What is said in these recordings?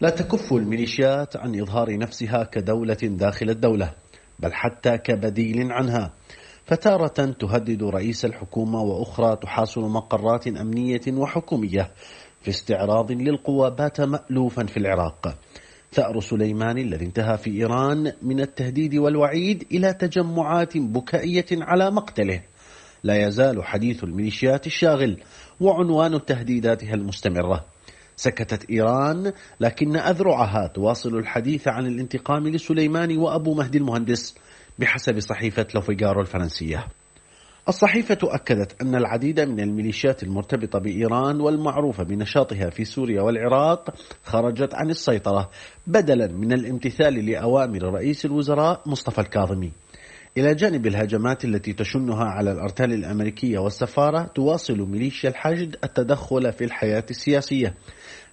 لا تكف الميليشيات عن إظهار نفسها كدولة داخل الدولة بل حتى كبديل عنها فتارة تهدد رئيس الحكومة وأخرى تحاصر مقرات أمنية وحكومية في استعراض للقوى بات مألوفا في العراق ثأر سليمان الذي انتهى في إيران من التهديد والوعيد إلى تجمعات بكائية على مقتله لا يزال حديث الميليشيات الشاغل وعنوان تهديداتها المستمرة سكتت إيران لكن أذرعها تواصل الحديث عن الانتقام لسليماني وأبو مهدي المهندس بحسب صحيفة لوفيغارو الفرنسية الصحيفة أكدت أن العديد من الميليشيات المرتبطة بإيران والمعروفة بنشاطها في سوريا والعراق خرجت عن السيطرة بدلا من الامتثال لأوامر رئيس الوزراء مصطفى الكاظمي إلى جانب الهجمات التي تشنها على الأرتال الأمريكية والسفارة تواصل ميليشيا الحشد التدخل في الحياة السياسية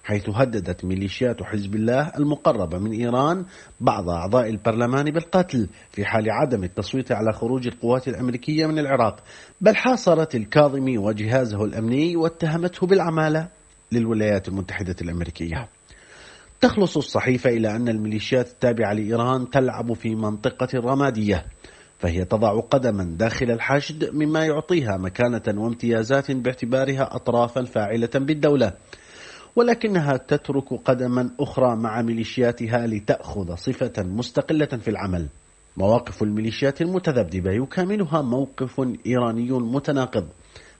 حيث هددت ميليشيات حزب الله المقربة من إيران بعض أعضاء البرلمان بالقتل في حال عدم التصويت على خروج القوات الأمريكية من العراق بل حاصرت الكاظمي وجهازه الأمني واتهمته بالعمالة للولايات المتحدة الأمريكية تخلص الصحيفة إلى أن الميليشيات التابعة لإيران تلعب في منطقة رمادية فهي تضع قدما داخل الحشد مما يعطيها مكانة وامتيازات باعتبارها أطرافا فاعلة بالدولة ولكنها تترك قدما أخرى مع ميليشياتها لتأخذ صفة مستقلة في العمل مواقف الميليشيات المتذبذبة يكاملها موقف إيراني متناقض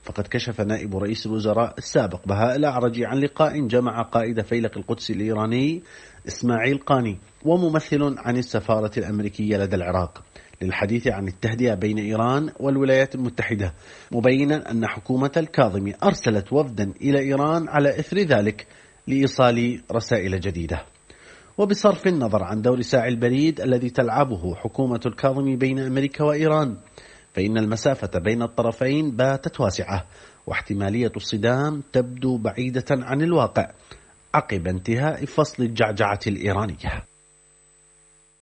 فقد كشف نائب رئيس الوزراء السابق بهاء الأعرجي عن لقاء جمع قائد فيلق القدس الإيراني إسماعيل قاني وممثل عن السفارة الأمريكية لدى العراق للحديث عن التهدئة بين إيران والولايات المتحدة مبينا أن حكومة الكاظمي أرسلت وفدا إلى إيران على إثر ذلك لإيصال رسائل جديدة وبصرف النظر عن دور ساعي البريد الذي تلعبه حكومة الكاظمي بين أمريكا وإيران فإن المسافة بين الطرفين باتت واسعة واحتمالية الصدام تبدو بعيدة عن الواقع عقب انتهاء فصل الجعجعة الإيرانية